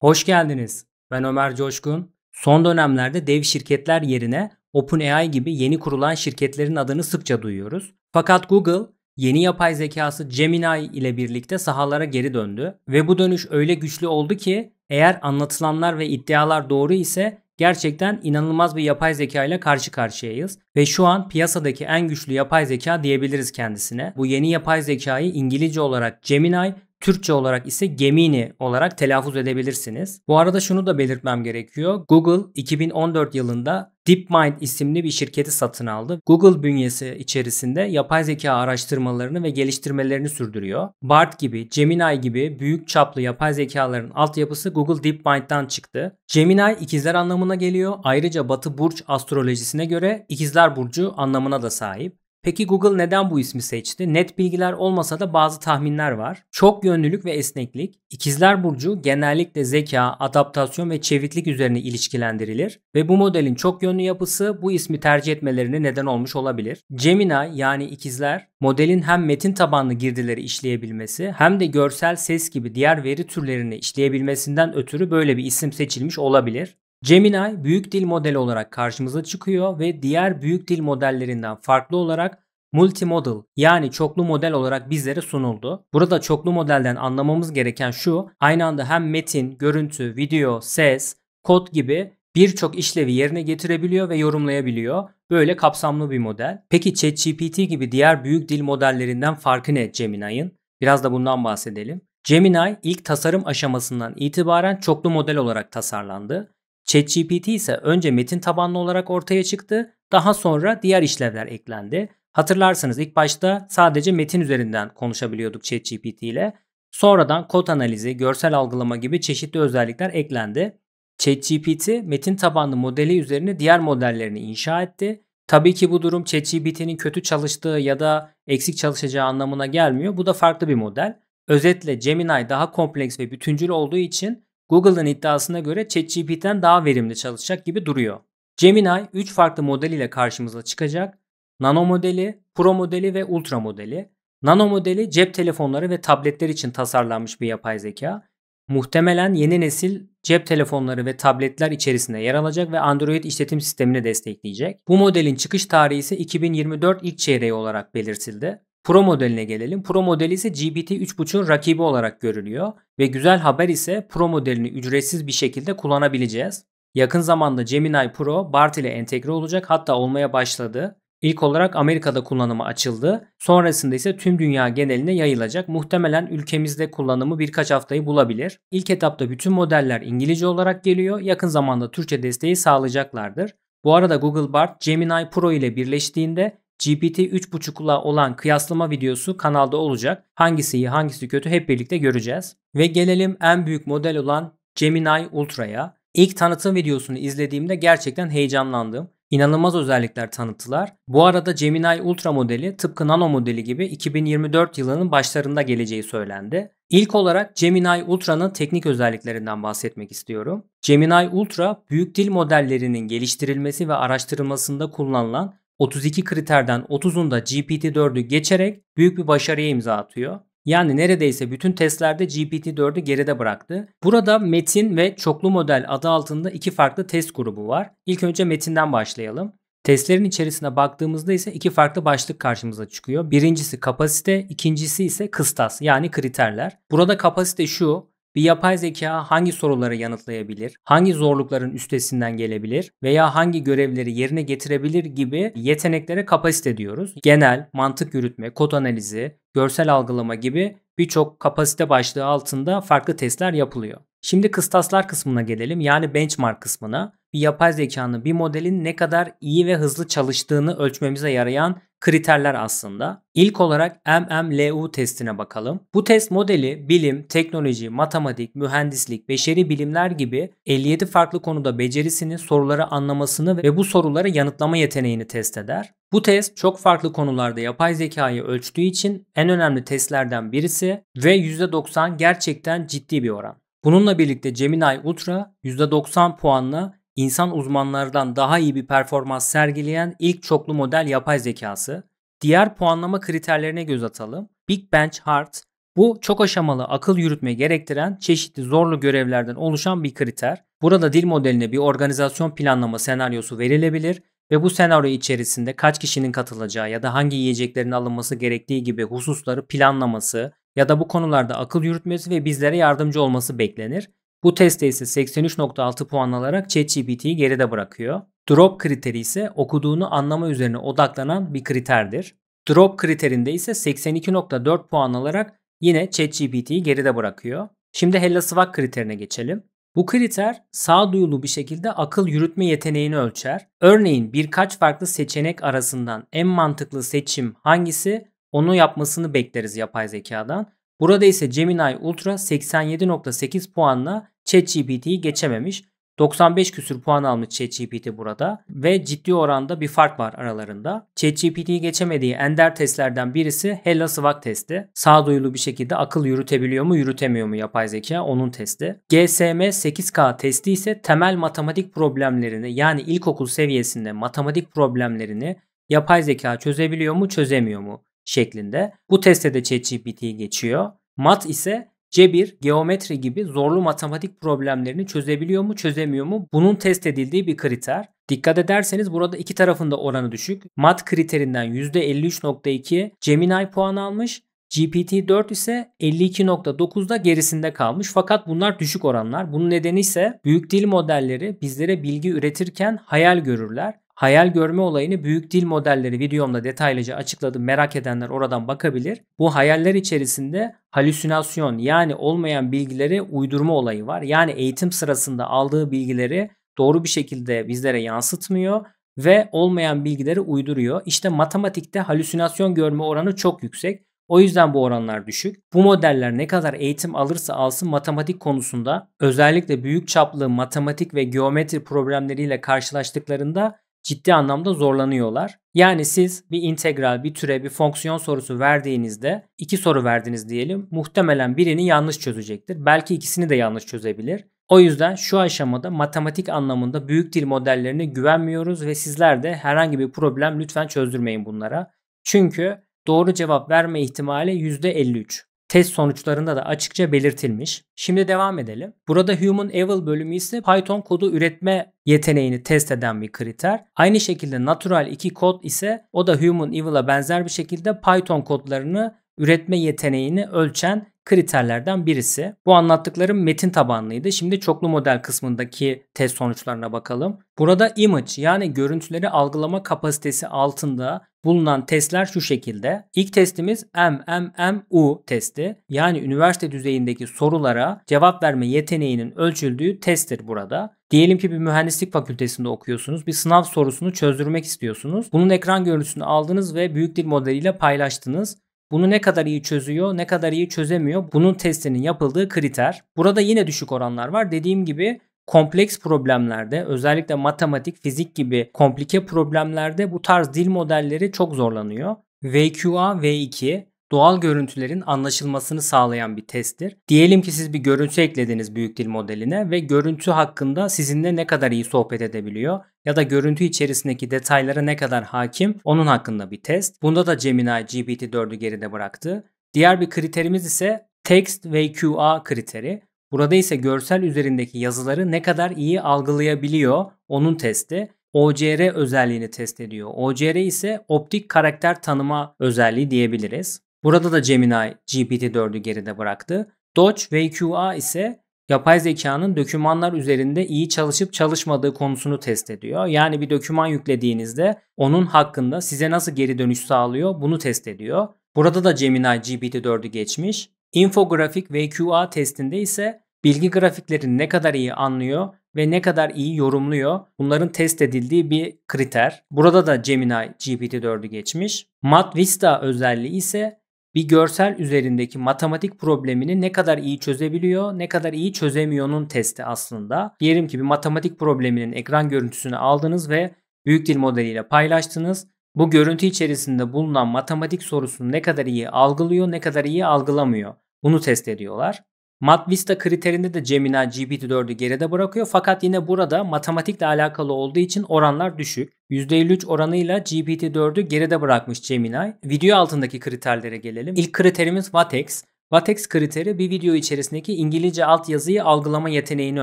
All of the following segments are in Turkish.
Hoş geldiniz. Ben Ömer Coşkun. Son dönemlerde dev şirketler yerine OpenAI gibi yeni kurulan şirketlerin adını sıkça duyuyoruz. Fakat Google yeni yapay zekası Gemini ile birlikte sahalara geri döndü ve bu dönüş öyle güçlü oldu ki eğer anlatılanlar ve iddialar doğru ise gerçekten inanılmaz bir yapay zeka ile karşı karşıyayız ve şu an piyasadaki en güçlü yapay zeka diyebiliriz kendisine. Bu yeni yapay zekayı İngilizce olarak Gemini Türkçe olarak ise Gemini olarak telaffuz edebilirsiniz. Bu arada şunu da belirtmem gerekiyor. Google 2014 yılında DeepMind isimli bir şirketi satın aldı. Google bünyesi içerisinde yapay zeka araştırmalarını ve geliştirmelerini sürdürüyor. BART gibi, Gemini gibi büyük çaplı yapay zekaların altyapısı Google DeepMind'dan çıktı. Gemini ikizler anlamına geliyor. Ayrıca Batı burç astrolojisine göre ikizler burcu anlamına da sahip. Peki Google neden bu ismi seçti? Net bilgiler olmasa da bazı tahminler var. Çok yönlülük ve esneklik. İkizler burcu genellikle zeka, adaptasyon ve çeviklik üzerine ilişkilendirilir ve bu modelin çok yönlü yapısı bu ismi tercih etmelerine neden olmuş olabilir. Gemini yani ikizler modelin hem metin tabanlı girdileri işleyebilmesi hem de görsel, ses gibi diğer veri türlerini işleyebilmesinden ötürü böyle bir isim seçilmiş olabilir. Gemini büyük dil modeli olarak karşımıza çıkıyor ve diğer büyük dil modellerinden farklı olarak multimodal yani çoklu model olarak bizlere sunuldu. Burada çoklu modelden anlamamız gereken şu, aynı anda hem metin, görüntü, video, ses, kod gibi birçok işlevi yerine getirebiliyor ve yorumlayabiliyor. Böyle kapsamlı bir model. Peki ChatGPT gibi diğer büyük dil modellerinden farkı ne Gemini'nin? Biraz da bundan bahsedelim. Gemini ilk tasarım aşamasından itibaren çoklu model olarak tasarlandı. ChatGPT ise önce metin tabanlı olarak ortaya çıktı, daha sonra diğer işlevler eklendi. Hatırlarsanız ilk başta sadece metin üzerinden konuşabiliyorduk ChatGPT ile. Sonradan kod analizi, görsel algılama gibi çeşitli özellikler eklendi. ChatGPT metin tabanlı modeli üzerine diğer modellerini inşa etti. Tabii ki bu durum ChatGPT'nin kötü çalıştığı ya da eksik çalışacağı anlamına gelmiyor. Bu da farklı bir model. Özetle Gemini daha kompleks ve bütüncül olduğu için Google'ın iddiasına göre ChatGPT'den daha verimli çalışacak gibi duruyor. Gemini 3 farklı model ile karşımıza çıkacak. Nano modeli, Pro modeli ve Ultra modeli. Nano modeli cep telefonları ve tabletler için tasarlanmış bir yapay zeka. Muhtemelen yeni nesil cep telefonları ve tabletler içerisinde yer alacak ve Android işletim sistemini destekleyecek. Bu modelin çıkış tarihi ise 2024 ilk çeyreği olarak belirtildi. Pro modeline gelelim. Pro modeli ise GPT 3.5'un rakibi olarak görülüyor ve güzel haber ise Pro modelini ücretsiz bir şekilde kullanabileceğiz. Yakın zamanda Gemini Pro BART ile entegre olacak hatta olmaya başladı. İlk olarak Amerika'da kullanımı açıldı. Sonrasında ise tüm dünya geneline yayılacak. Muhtemelen ülkemizde kullanımı birkaç haftayı bulabilir. İlk etapta bütün modeller İngilizce olarak geliyor. Yakın zamanda Türkçe desteği sağlayacaklardır. Bu arada Google Bard Gemini Pro ile birleştiğinde GPT 3.5'la olan kıyaslama videosu kanalda olacak. Hangisi iyi hangisi kötü hep birlikte göreceğiz. Ve gelelim en büyük model olan Gemini Ultra'ya. İlk tanıtım videosunu izlediğimde gerçekten heyecanlandım. İnanılmaz özellikler tanıttılar. Bu arada Gemini Ultra modeli tıpkı Nano modeli gibi 2024 yılının başlarında geleceği söylendi. İlk olarak Gemini Ultra'nın teknik özelliklerinden bahsetmek istiyorum. Gemini Ultra, büyük dil modellerinin geliştirilmesi ve araştırılmasında kullanılan 32 kriterden 30'unda GPT-4'ü geçerek büyük bir başarıya imza atıyor. Yani neredeyse bütün testlerde GPT-4'ü geride bıraktı. Burada metin ve çoklu model adı altında iki farklı test grubu var. İlk önce metinden başlayalım. Testlerin içerisine baktığımızda ise iki farklı başlık karşımıza çıkıyor. Birincisi kapasite, ikincisi ise kıstas yani kriterler. Burada kapasite şu, bir yapay zeka hangi soruları yanıtlayabilir, hangi zorlukların üstesinden gelebilir veya hangi görevleri yerine getirebilir gibi yeteneklere kapasite diyoruz. Genel, mantık yürütme, kod analizi, görsel algılama gibi birçok kapasite başlığı altında farklı testler yapılıyor. Şimdi kıstaslar kısmına gelelim yani benchmark kısmına. Bir yapay zekanın bir modelin ne kadar iyi ve hızlı çalıştığını ölçmemize yarayan kriterler aslında. İlk olarak MMLU testine bakalım. Bu test modeli bilim, teknoloji, matematik, mühendislik, beşeri bilimler gibi 57 farklı konuda becerisini, soruları anlamasını ve bu soruları yanıtlama yeteneğini test eder. Bu test çok farklı konularda yapay zekayı ölçtüğü için en önemli testlerden birisi ve %90 gerçekten ciddi bir oran. Bununla birlikte Gemini Ultra %90 puanla insan uzmanlardan daha iyi bir performans sergileyen ilk çoklu model yapay zekası. Diğer puanlama kriterlerine göz atalım. Big Bench Hard. bu çok aşamalı akıl yürütme gerektiren çeşitli zorlu görevlerden oluşan bir kriter. Burada dil modeline bir organizasyon planlama senaryosu verilebilir ve bu senaryo içerisinde kaç kişinin katılacağı ya da hangi yiyeceklerin alınması gerektiği gibi hususları planlaması ya da bu konularda akıl yürütmesi ve bizlere yardımcı olması beklenir. Bu testte ise 83.6 puan alarak ChatGPT'yi geride bırakıyor. Drop kriteri ise okuduğunu anlama üzerine odaklanan bir kriterdir. Drop kriterinde ise 82.4 puan alarak yine ChatGPT'yi geride bırakıyor. Şimdi Hellasvak kriterine geçelim. Bu kriter sağduyulu bir şekilde akıl yürütme yeteneğini ölçer. Örneğin birkaç farklı seçenek arasından en mantıklı seçim hangisi onu yapmasını bekleriz yapay zekadan Burada ise Gemini Ultra 87.8 puanla ChatGPT'yi geçememiş. 95 küsür puan almış ChatGPT burada ve ciddi oranda bir fark var aralarında. ChatGPT'yi geçemediği ender testlerden birisi Hella Swag testi. Sağduyulu bir şekilde akıl yürütebiliyor mu yürütemiyor mu yapay zeka onun testi. GSM 8K testi ise temel matematik problemlerini yani ilkokul seviyesinde matematik problemlerini yapay zeka çözebiliyor mu çözemiyor mu? şeklinde. Bu testte de ChatGPT'ye geçiyor. Mat ise cebir, geometri gibi zorlu matematik problemlerini çözebiliyor mu, çözemiyor mu? Bunun test edildiği bir kriter. Dikkat ederseniz burada iki tarafında oranı düşük. Mat kriterinden %53.2 Gemini puan almış. GPT-4 ise 52.9'da gerisinde kalmış fakat bunlar düşük oranlar. Bunun nedeni ise büyük dil modelleri bizlere bilgi üretirken hayal görürler. Hayal görme olayını büyük dil modelleri videomda detaylıca açıkladım. Merak edenler oradan bakabilir. Bu hayaller içerisinde halüsinasyon yani olmayan bilgileri uydurma olayı var. Yani eğitim sırasında aldığı bilgileri doğru bir şekilde bizlere yansıtmıyor ve olmayan bilgileri uyduruyor. İşte matematikte halüsinasyon görme oranı çok yüksek. O yüzden bu oranlar düşük. Bu modeller ne kadar eğitim alırsa alsın matematik konusunda özellikle büyük çaplı matematik ve geometri problemleriyle karşılaştıklarında ciddi anlamda zorlanıyorlar. Yani siz bir integral, bir türe, bir fonksiyon sorusu verdiğinizde, iki soru verdiniz diyelim, muhtemelen birini yanlış çözecektir. Belki ikisini de yanlış çözebilir. O yüzden şu aşamada matematik anlamında büyük dil modellerine güvenmiyoruz ve sizler de herhangi bir problem lütfen çözdürmeyin bunlara. Çünkü doğru cevap verme ihtimali %53 test sonuçlarında da açıkça belirtilmiş. Şimdi devam edelim. Burada Human Evil bölümü ise Python kodu üretme yeteneğini test eden bir kriter. Aynı şekilde Natural 2 kod ise o da Human Evil'a benzer bir şekilde Python kodlarını üretme yeteneğini ölçen kriterlerden birisi. Bu anlattıklarım metin tabanlıydı. Şimdi çoklu model kısmındaki test sonuçlarına bakalım. Burada image yani görüntüleri algılama kapasitesi altında bulunan testler şu şekilde. İlk testimiz MMMU testi. Yani üniversite düzeyindeki sorulara cevap verme yeteneğinin ölçüldüğü testtir burada. Diyelim ki bir mühendislik fakültesinde okuyorsunuz. Bir sınav sorusunu çözdürmek istiyorsunuz. Bunun ekran görüntüsünü aldınız ve büyük dil modeliyle paylaştınız. Bunu ne kadar iyi çözüyor, ne kadar iyi çözemiyor bunun testinin yapıldığı kriter. Burada yine düşük oranlar var. Dediğim gibi kompleks problemlerde özellikle matematik, fizik gibi komplike problemlerde bu tarz dil modelleri çok zorlanıyor. VQA V2 doğal görüntülerin anlaşılmasını sağlayan bir testtir. Diyelim ki siz bir görüntü eklediniz büyük dil modeline ve görüntü hakkında sizinle ne kadar iyi sohbet edebiliyor ya da görüntü içerisindeki detaylara ne kadar hakim onun hakkında bir test. Bunda da Gemini GPT-4'ü geride bıraktı. Diğer bir kriterimiz ise Text VQA kriteri. Burada ise görsel üzerindeki yazıları ne kadar iyi algılayabiliyor onun testi. OCR özelliğini test ediyor. OCR ise optik karakter tanıma özelliği diyebiliriz. Burada da Gemini GPT-4'ü geride bıraktı. Dodge VQA ise yapay zekanın dokümanlar üzerinde iyi çalışıp çalışmadığı konusunu test ediyor. Yani bir doküman yüklediğinizde onun hakkında size nasıl geri dönüş sağlıyor bunu test ediyor. Burada da Gemini GPT-4'ü geçmiş. Infografik VQA testinde ise bilgi grafiklerini ne kadar iyi anlıyor ve ne kadar iyi yorumluyor bunların test edildiği bir kriter. Burada da Gemini GPT-4'ü geçmiş. MatVista özelliği ise bir görsel üzerindeki matematik problemini ne kadar iyi çözebiliyor, ne kadar iyi çözemiyor'nun testi aslında. Diyelim ki bir matematik probleminin ekran görüntüsünü aldınız ve büyük dil modeliyle paylaştınız. Bu görüntü içerisinde bulunan matematik sorusunu ne kadar iyi algılıyor, ne kadar iyi algılamıyor. Bunu test ediyorlar. MatVista kriterinde de Gemini GPT-4'ü geride bırakıyor fakat yine burada matematikle alakalı olduğu için oranlar düşük. %53 oranıyla GPT-4'ü geride bırakmış Gemini. Video altındaki kriterlere gelelim. İlk kriterimiz Vatex. Vatex kriteri bir video içerisindeki İngilizce altyazıyı algılama yeteneğini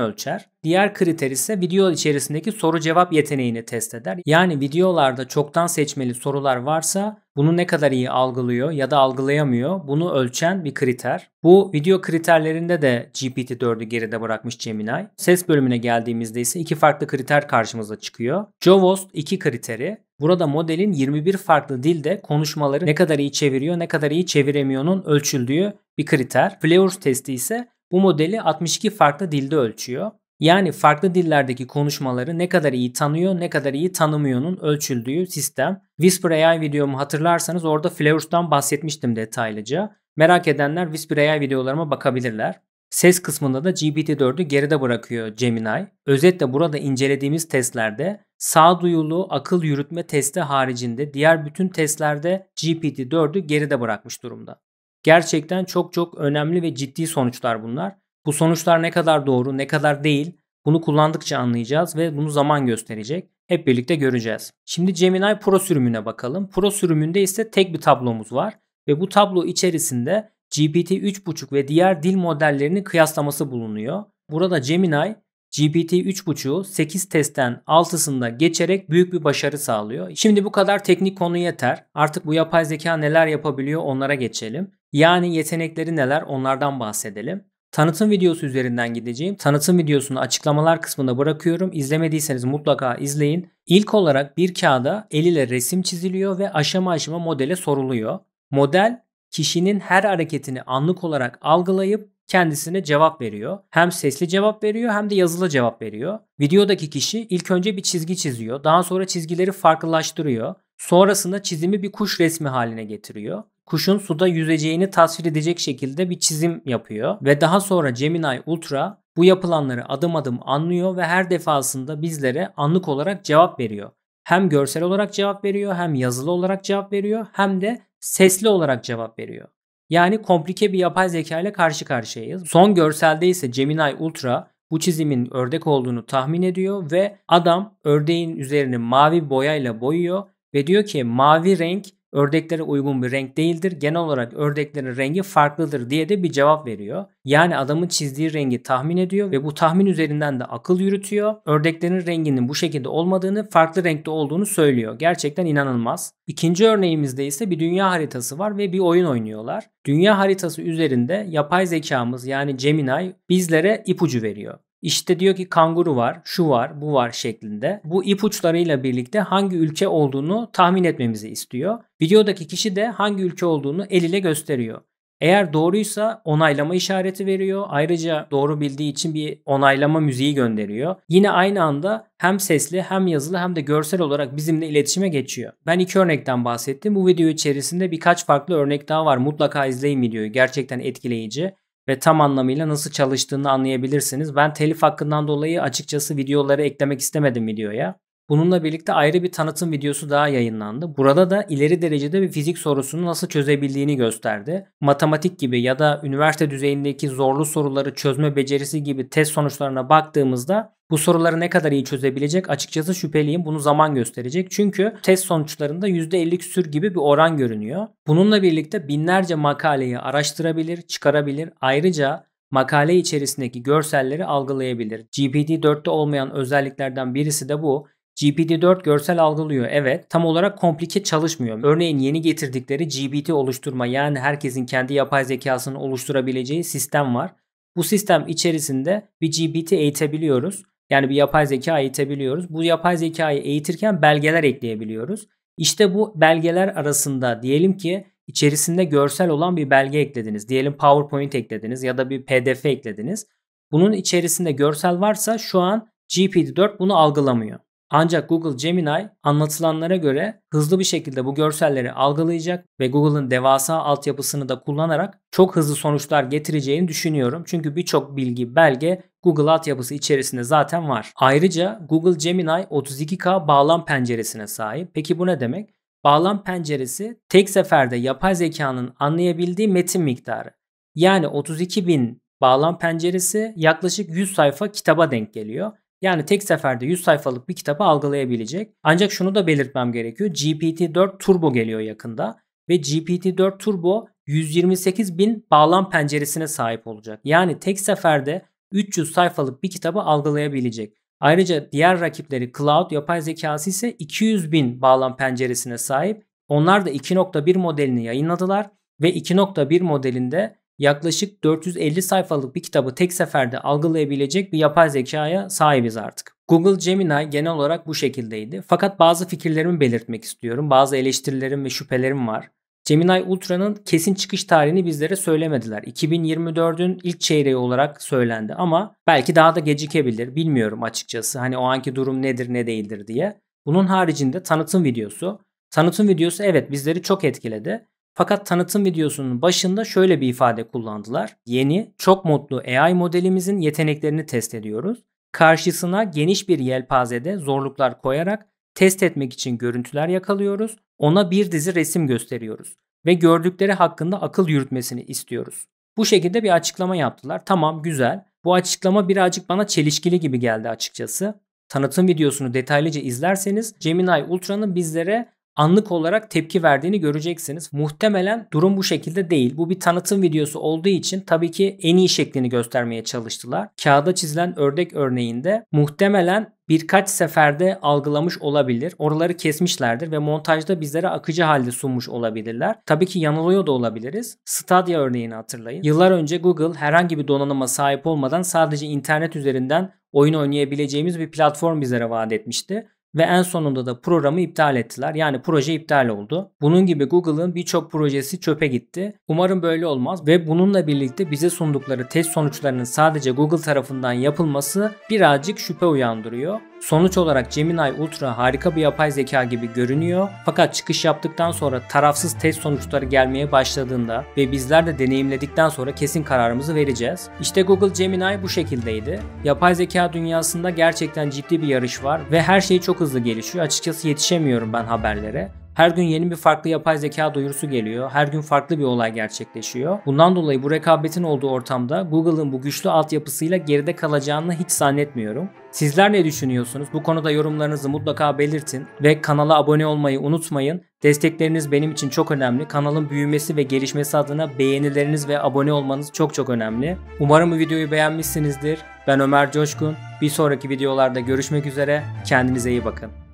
ölçer. Diğer kriter ise video içerisindeki soru cevap yeteneğini test eder. Yani videolarda çoktan seçmeli sorular varsa bunu ne kadar iyi algılıyor ya da algılayamıyor bunu ölçen bir kriter. Bu video kriterlerinde de GPT-4'ü geride bırakmış Gemini. Ses bölümüne geldiğimizde ise iki farklı kriter karşımıza çıkıyor. Jovost 2 kriteri Burada modelin 21 farklı dilde konuşmaları ne kadar iyi çeviriyor ne kadar iyi çeviremiyorun ölçüldüğü bir kriter. Fleurs testi ise bu modeli 62 farklı dilde ölçüyor. Yani farklı dillerdeki konuşmaları ne kadar iyi tanıyor, ne kadar iyi tanımıyor'nun ölçüldüğü sistem. Whisper AI videomu hatırlarsanız orada Fleurs'tan bahsetmiştim detaylıca. Merak edenler Whisper AI videolarıma bakabilirler. Ses kısmında da GPT-4'ü geride bırakıyor Gemini. Özetle burada incelediğimiz testlerde sağduyulu akıl yürütme testi haricinde diğer bütün testlerde GPT-4'ü geride bırakmış durumda. Gerçekten çok çok önemli ve ciddi sonuçlar bunlar. Bu sonuçlar ne kadar doğru, ne kadar değil bunu kullandıkça anlayacağız ve bunu zaman gösterecek. Hep birlikte göreceğiz. Şimdi Gemini Pro sürümüne bakalım. Pro sürümünde ise tek bir tablomuz var ve bu tablo içerisinde GPT-3.5 ve diğer dil modellerini kıyaslaması bulunuyor. Burada Gemini GPT-3.5'u 8 testten 6'sında geçerek büyük bir başarı sağlıyor. Şimdi bu kadar teknik konu yeter. Artık bu yapay zeka neler yapabiliyor onlara geçelim. Yani yetenekleri neler onlardan bahsedelim. Tanıtım videosu üzerinden gideceğim. Tanıtım videosunu açıklamalar kısmında bırakıyorum. İzlemediyseniz mutlaka izleyin. İlk olarak bir kağıda el ile resim çiziliyor ve aşama aşama modele soruluyor. Model kişinin her hareketini anlık olarak algılayıp kendisine cevap veriyor. Hem sesli cevap veriyor hem de yazılı cevap veriyor. Videodaki kişi ilk önce bir çizgi çiziyor. Daha sonra çizgileri farklılaştırıyor. Sonrasında çizimi bir kuş resmi haline getiriyor. Kuşun suda yüzeceğini tasvir edecek şekilde bir çizim yapıyor ve daha sonra Gemini Ultra bu yapılanları adım adım anlıyor ve her defasında bizlere anlık olarak cevap veriyor hem görsel olarak cevap veriyor, hem yazılı olarak cevap veriyor, hem de sesli olarak cevap veriyor. Yani komplike bir yapay zeka ile karşı karşıyayız. Son görselde ise Gemini Ultra bu çizimin ördek olduğunu tahmin ediyor ve adam ördeğin üzerini mavi boyayla boyuyor ve diyor ki mavi renk ördeklere uygun bir renk değildir. Genel olarak ördeklerin rengi farklıdır diye de bir cevap veriyor. Yani adamın çizdiği rengi tahmin ediyor ve bu tahmin üzerinden de akıl yürütüyor. Ördeklerin renginin bu şekilde olmadığını, farklı renkte olduğunu söylüyor. Gerçekten inanılmaz. İkinci örneğimizde ise bir dünya haritası var ve bir oyun oynuyorlar. Dünya haritası üzerinde yapay zekamız yani Gemini bizlere ipucu veriyor. İşte diyor ki kanguru var, şu var, bu var şeklinde. Bu ipuçlarıyla birlikte hangi ülke olduğunu tahmin etmemizi istiyor. Videodaki kişi de hangi ülke olduğunu el ile gösteriyor. Eğer doğruysa onaylama işareti veriyor. Ayrıca doğru bildiği için bir onaylama müziği gönderiyor. Yine aynı anda hem sesli hem yazılı hem de görsel olarak bizimle iletişime geçiyor. Ben iki örnekten bahsettim. Bu video içerisinde birkaç farklı örnek daha var. Mutlaka izleyin videoyu. Gerçekten etkileyici ve tam anlamıyla nasıl çalıştığını anlayabilirsiniz. Ben telif hakkından dolayı açıkçası videoları eklemek istemedim videoya. Bununla birlikte ayrı bir tanıtım videosu daha yayınlandı. Burada da ileri derecede bir fizik sorusunu nasıl çözebildiğini gösterdi. Matematik gibi ya da üniversite düzeyindeki zorlu soruları çözme becerisi gibi test sonuçlarına baktığımızda bu soruları ne kadar iyi çözebilecek açıkçası şüpheliyim. Bunu zaman gösterecek. Çünkü test sonuçlarında %50 küsür gibi bir oran görünüyor. Bununla birlikte binlerce makaleyi araştırabilir, çıkarabilir. Ayrıca makale içerisindeki görselleri algılayabilir. GPT-4'te olmayan özelliklerden birisi de bu. GPT-4 görsel algılıyor evet tam olarak komplike çalışmıyor. Örneğin yeni getirdikleri GPT oluşturma yani herkesin kendi yapay zekasını oluşturabileceği sistem var. Bu sistem içerisinde bir GPT eğitebiliyoruz. Yani bir yapay zeka eğitebiliyoruz. Bu yapay zekayı eğitirken belgeler ekleyebiliyoruz. İşte bu belgeler arasında diyelim ki içerisinde görsel olan bir belge eklediniz. Diyelim PowerPoint eklediniz ya da bir PDF eklediniz. Bunun içerisinde görsel varsa şu an GPT-4 bunu algılamıyor. Ancak Google Gemini anlatılanlara göre hızlı bir şekilde bu görselleri algılayacak ve Google'ın devasa altyapısını da kullanarak çok hızlı sonuçlar getireceğini düşünüyorum. Çünkü birçok bilgi, belge Google altyapısı içerisinde zaten var. Ayrıca Google Gemini 32K bağlam penceresine sahip. Peki bu ne demek? Bağlam penceresi tek seferde yapay zekanın anlayabildiği metin miktarı. Yani 32 bin bağlam penceresi yaklaşık 100 sayfa kitaba denk geliyor. Yani tek seferde 100 sayfalık bir kitabı algılayabilecek. Ancak şunu da belirtmem gerekiyor. GPT-4 Turbo geliyor yakında ve GPT-4 Turbo 128 bin bağlam penceresine sahip olacak. Yani tek seferde 300 sayfalık bir kitabı algılayabilecek. Ayrıca diğer rakipleri Cloud yapay zekası ise 200 bin bağlam penceresine sahip. Onlar da 2.1 modelini yayınladılar ve 2.1 modelinde yaklaşık 450 sayfalık bir kitabı tek seferde algılayabilecek bir yapay zekaya sahibiz artık. Google Gemini genel olarak bu şekildeydi. Fakat bazı fikirlerimi belirtmek istiyorum. Bazı eleştirilerim ve şüphelerim var. Gemini Ultra'nın kesin çıkış tarihini bizlere söylemediler. 2024'ün ilk çeyreği olarak söylendi ama belki daha da gecikebilir. Bilmiyorum açıkçası. Hani o anki durum nedir ne değildir diye. Bunun haricinde tanıtım videosu. Tanıtım videosu evet bizleri çok etkiledi. Fakat tanıtım videosunun başında şöyle bir ifade kullandılar. Yeni, çok mutlu AI modelimizin yeteneklerini test ediyoruz. Karşısına geniş bir yelpazede zorluklar koyarak test etmek için görüntüler yakalıyoruz. Ona bir dizi resim gösteriyoruz ve gördükleri hakkında akıl yürütmesini istiyoruz. Bu şekilde bir açıklama yaptılar. Tamam güzel. Bu açıklama birazcık bana çelişkili gibi geldi açıkçası. Tanıtım videosunu detaylıca izlerseniz Gemini Ultra'nın bizlere anlık olarak tepki verdiğini göreceksiniz. Muhtemelen durum bu şekilde değil. Bu bir tanıtım videosu olduğu için tabii ki en iyi şeklini göstermeye çalıştılar. Kağıda çizilen ördek örneğinde muhtemelen birkaç seferde algılamış olabilir. Oraları kesmişlerdir ve montajda bizlere akıcı halde sunmuş olabilirler. Tabii ki yanılıyor da olabiliriz. Stadia örneğini hatırlayın. Yıllar önce Google herhangi bir donanıma sahip olmadan sadece internet üzerinden oyun oynayabileceğimiz bir platform bizlere vaat etmişti ve en sonunda da programı iptal ettiler. Yani proje iptal oldu. Bunun gibi Google'ın birçok projesi çöpe gitti. Umarım böyle olmaz ve bununla birlikte bize sundukları test sonuçlarının sadece Google tarafından yapılması birazcık şüphe uyandırıyor. Sonuç olarak Gemini Ultra harika bir yapay zeka gibi görünüyor fakat çıkış yaptıktan sonra tarafsız test sonuçları gelmeye başladığında ve bizler de deneyimledikten sonra kesin kararımızı vereceğiz. İşte Google Gemini bu şekildeydi. Yapay zeka dünyasında gerçekten ciddi bir yarış var ve her şey çok hızlı gelişiyor. Açıkçası yetişemiyorum ben haberlere. Her gün yeni bir farklı yapay zeka duyurusu geliyor. Her gün farklı bir olay gerçekleşiyor. Bundan dolayı bu rekabetin olduğu ortamda Google'ın bu güçlü altyapısıyla geride kalacağını hiç zannetmiyorum. Sizler ne düşünüyorsunuz? Bu konuda yorumlarınızı mutlaka belirtin ve kanala abone olmayı unutmayın. Destekleriniz benim için çok önemli. Kanalın büyümesi ve gelişmesi adına beğenileriniz ve abone olmanız çok çok önemli. Umarım bu videoyu beğenmişsinizdir. Ben Ömer Coşkun. Bir sonraki videolarda görüşmek üzere. Kendinize iyi bakın.